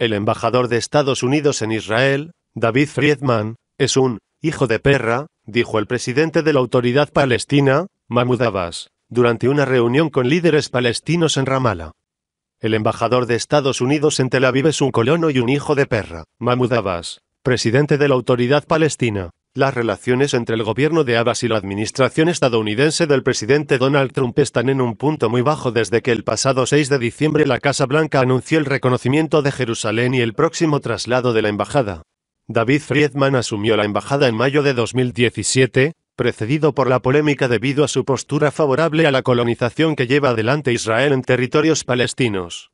El embajador de Estados Unidos en Israel, David Friedman, es un hijo de perra, dijo el presidente de la autoridad palestina, Mahmoud Abbas, durante una reunión con líderes palestinos en Ramallah. El embajador de Estados Unidos en Tel Aviv es un colono y un hijo de perra, Mahmoud Abbas, presidente de la autoridad palestina. Las relaciones entre el gobierno de Abbas y la administración estadounidense del presidente Donald Trump están en un punto muy bajo desde que el pasado 6 de diciembre la Casa Blanca anunció el reconocimiento de Jerusalén y el próximo traslado de la embajada. David Friedman asumió la embajada en mayo de 2017, precedido por la polémica debido a su postura favorable a la colonización que lleva adelante Israel en territorios palestinos.